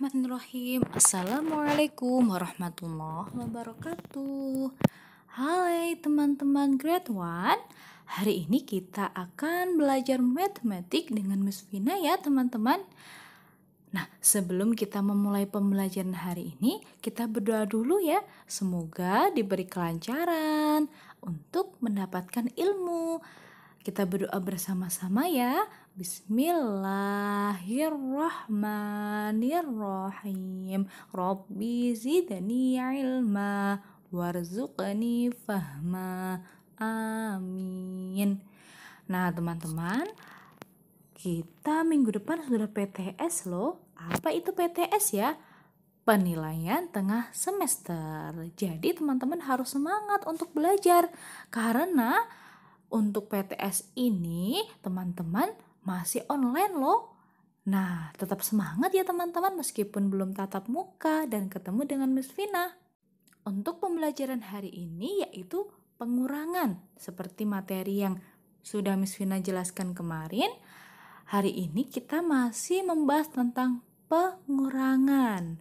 Bismillahirrahmanirrahim Assalamualaikum warahmatullahi wabarakatuh Hai teman-teman grade 1 Hari ini kita akan belajar matematik dengan Miss Vina ya teman-teman Nah sebelum kita memulai pembelajaran hari ini Kita berdoa dulu ya Semoga diberi kelancaran untuk mendapatkan ilmu Kita berdoa bersama-sama ya Bismillahirrahmanirrahim Rabbi zidni ilma Warzuqni fahma Amin Nah teman-teman Kita minggu depan sudah PTS loh Apa itu PTS ya? penilaian tengah semester. Jadi teman-teman harus semangat untuk belajar karena untuk PTS ini teman-teman masih online loh. Nah, tetap semangat ya teman-teman meskipun belum tatap muka dan ketemu dengan Miss Vina. Untuk pembelajaran hari ini yaitu pengurangan seperti materi yang sudah Miss Vina jelaskan kemarin. Hari ini kita masih membahas tentang pengurangan.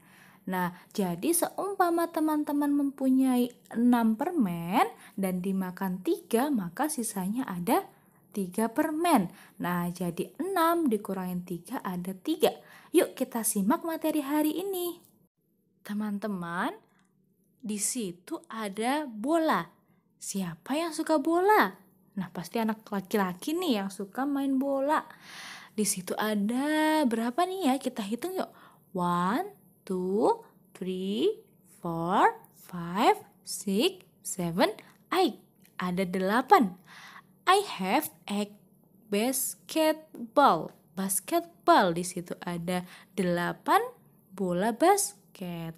Nah, jadi seumpama teman-teman mempunyai 6 permen dan dimakan 3, maka sisanya ada 3 permen. Nah, jadi 6 dikurangin 3 ada 3. Yuk kita simak materi hari ini. Teman-teman, di situ ada bola. Siapa yang suka bola? Nah, pasti anak laki-laki nih yang suka main bola. Di situ ada berapa nih ya? Kita hitung yuk. 1, 2, 3, 4, 5, 6, 7, 8. Ada 8. I have a basketball. Basketball di situ ada delapan bola basket.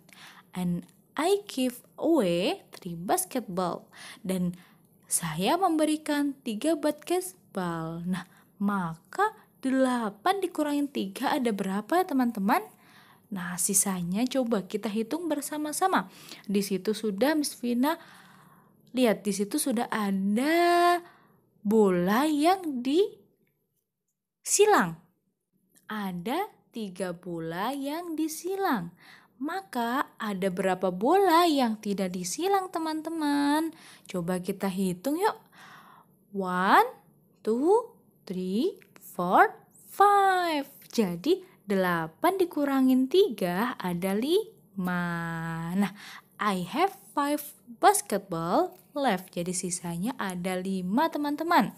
And I give away three basketball. Dan saya memberikan 3 basketball. Nah, maka delapan dikurangin tiga ada berapa teman-teman? Nah, sisanya coba kita hitung bersama-sama. Di situ sudah Miss Vina lihat di situ sudah ada bola yang disilang. Ada tiga bola yang disilang. Maka ada berapa bola yang tidak disilang teman-teman? Coba kita hitung yuk. One, two, three, four, five. Jadi delapan dikurangin tiga ada lima. Nah, I have five basketball left. Jadi sisanya ada lima teman-teman.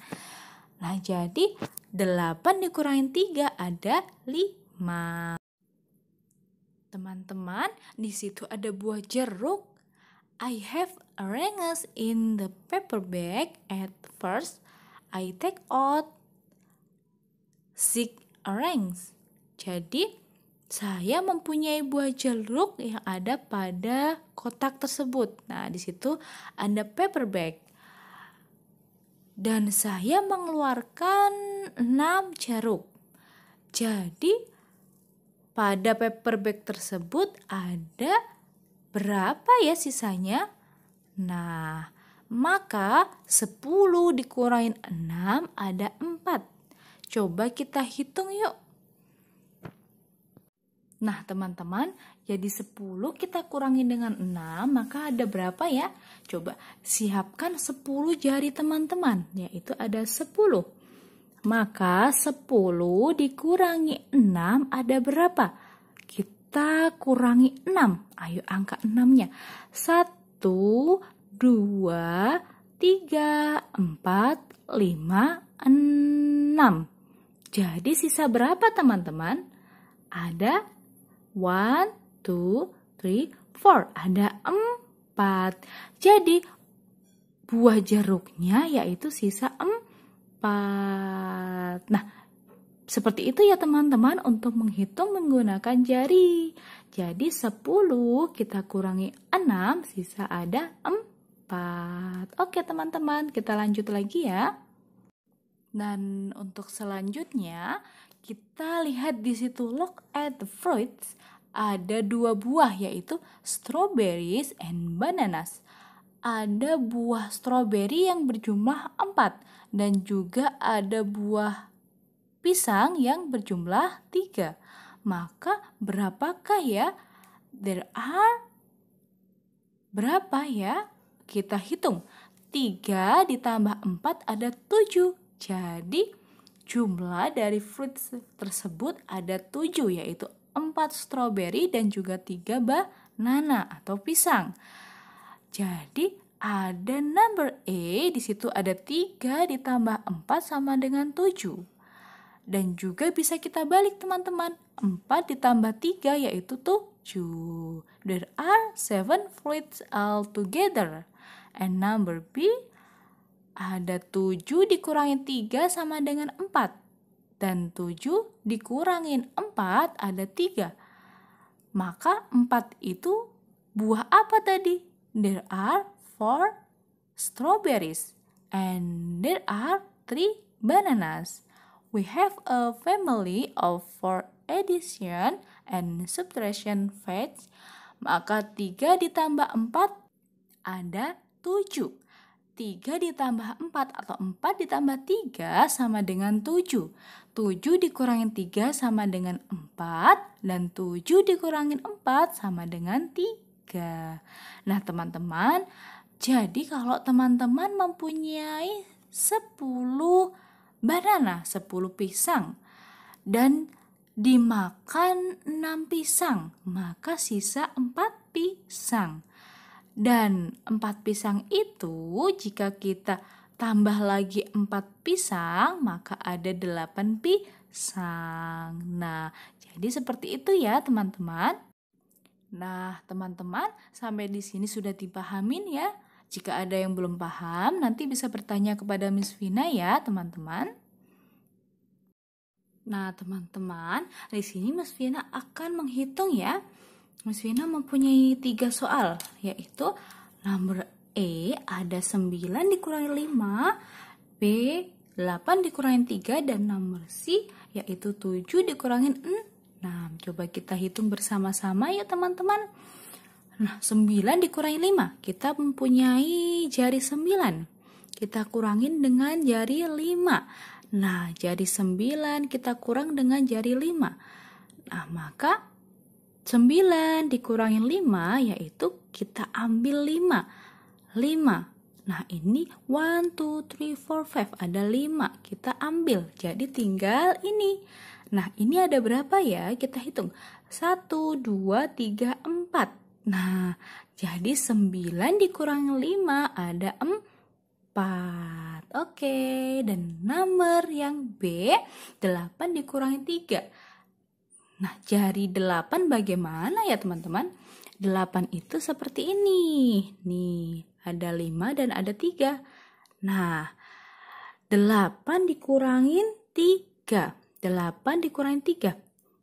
Nah, jadi delapan dikurangin tiga ada lima. Teman-teman, di situ ada buah jeruk. I have oranges in the paper bag. At first, I take out six oranges. Jadi, saya mempunyai buah jeruk yang ada pada kotak tersebut. Nah, di situ ada paper bag. Dan saya mengeluarkan 6 jeruk. Jadi pada paper bag tersebut ada berapa ya sisanya? Nah, maka 10 dikurangin 6 ada 4. Coba kita hitung yuk. Nah, teman-teman, jadi 10 kita kurangi dengan 6, maka ada berapa ya? Coba siapkan 10 jari teman-teman, yaitu ada 10. Maka 10 dikurangi 6 ada berapa? Kita kurangi 6. Ayo angka 6-nya. 1, 2, 3, 4, 5, 6. Jadi sisa berapa teman-teman? Ada One, two, three, four. Ada empat. Jadi buah jeruknya yaitu sisa empat. Nah, seperti itu ya teman-teman untuk menghitung menggunakan jari. Jadi 10 kita kurangi 6 sisa ada 4. Oke teman-teman kita lanjut lagi ya. Dan untuk selanjutnya kita lihat di situ look at the fruits ada dua buah yaitu strawberries and bananas. Ada buah strawberry yang berjumlah empat dan juga ada buah pisang yang berjumlah tiga Maka berapakah ya? There are berapa ya? Kita hitung. tiga ditambah empat ada tujuh Jadi Jumlah dari fruit tersebut ada tujuh, yaitu empat stroberi dan juga 3 banana atau pisang. Jadi ada number A, di situ ada tiga ditambah empat sama dengan tujuh. Dan juga bisa kita balik teman-teman, 4 ditambah tiga yaitu tujuh. There are seven fruits altogether. And number B ada 7 dikurangin 3 sama dengan 4. Dan 7 dikurangin 4 ada 3. Maka 4 itu buah apa tadi? There are 4 strawberries and there are 3 bananas. We have a family of 4 addition and subtraction facts. Maka 3 ditambah 4 ada 7. 3 ditambah 4 atau 4 ditambah 3 sama dengan 7. 7 dikurangin 3 sama dengan 4 dan 7 dikurangin 4 sama dengan 3. Nah teman-teman, jadi kalau teman-teman mempunyai 10 banana, 10 pisang dan dimakan 6 pisang, maka sisa 4 pisang. Dan empat pisang itu jika kita tambah lagi empat pisang maka ada delapan pisang. Nah, jadi seperti itu ya teman-teman. Nah, teman-teman sampai di sini sudah dipahamin ya. Jika ada yang belum paham, nanti bisa bertanya kepada Miss Vina ya, teman-teman. Nah, teman-teman, di sini Miss Vina akan menghitung ya. Miss Vina mempunyai tiga soal, yaitu nomor E ada 9 dikurangi 5, B 8 dikurangi 3, dan nomor C yaitu 7 dikurangi 6. Coba kita hitung bersama-sama ya teman-teman. Nah, 9 dikurangi 5, kita mempunyai jari 9. Kita kurangin dengan jari 5. Nah, jari 9 kita kurang dengan jari 5. Nah, maka 9 dikurangin 5 yaitu kita ambil 5. 5. Nah, ini 1 2 3 4 5 ada 5 kita ambil. Jadi tinggal ini. Nah, ini ada berapa ya? Kita hitung. 1 2 3 4. Nah, jadi 9 dikurangin 5 ada 4. Oke, dan nomor yang B 8 dikurangi 3. Nah, jari 8 bagaimana ya teman-teman? 8 itu seperti ini. Nih, ada 5 dan ada 3. Nah, 8 dikurangin 3. 8 dikurangin 3.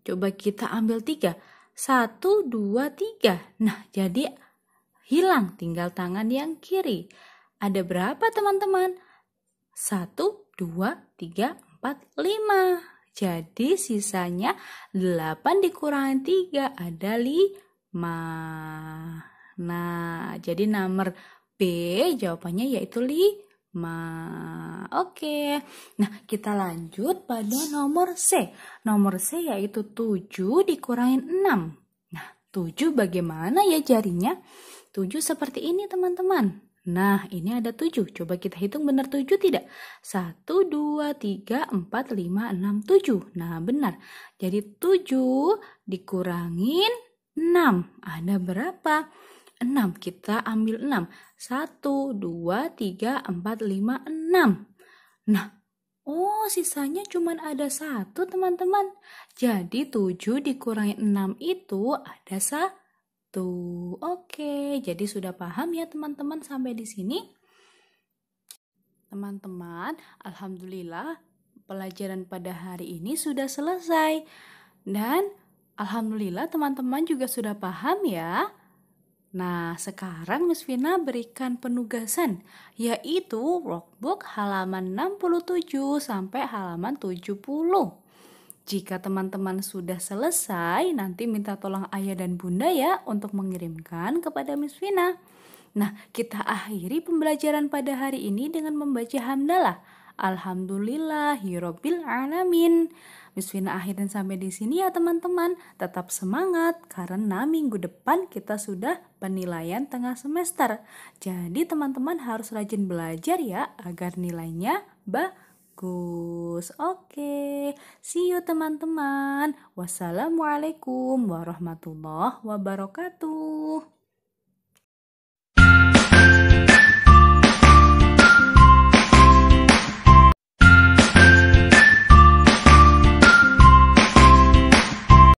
Coba kita ambil 3. 1, 2, 3. Nah, jadi hilang tinggal tangan yang kiri. Ada berapa teman-teman? 1, 2, 3, 4, 5. Jadi sisanya 8 dikurangi 3 ada 5. Nah, jadi nomor B jawabannya yaitu 5. Oke. Nah, kita lanjut pada nomor C. Nomor C yaitu 7 dikurangi 6. Nah, 7 bagaimana ya jarinya? 7 seperti ini teman-teman. Nah, ini ada 7. Coba kita hitung benar 7 tidak? 1, 2, 3, 4, 5, 6, 7. Nah, benar. Jadi 7 dikurangin 6. Ada berapa? 6. Kita ambil 6. 1, 2, 3, 4, 5, 6. Nah, Oh, sisanya cuma ada satu teman-teman. Jadi 7 dikurangin 6 itu ada satu gitu. Oke, jadi sudah paham ya teman-teman sampai di sini? Teman-teman, alhamdulillah pelajaran pada hari ini sudah selesai. Dan alhamdulillah teman-teman juga sudah paham ya. Nah, sekarang Miss Vina berikan penugasan, yaitu workbook halaman 67 sampai halaman 70. Jika teman-teman sudah selesai, nanti minta tolong ayah dan bunda ya untuk mengirimkan kepada Miss Vina. Nah, kita akhiri pembelajaran pada hari ini dengan membaca hamdalah. Alhamdulillah, ya Alamin. Miss Vina dan sampai di sini ya teman-teman. Tetap semangat karena minggu depan kita sudah penilaian tengah semester. Jadi teman-teman harus rajin belajar ya agar nilainya bagus bagus. Oke, see you teman-teman. Wassalamualaikum warahmatullahi wabarakatuh.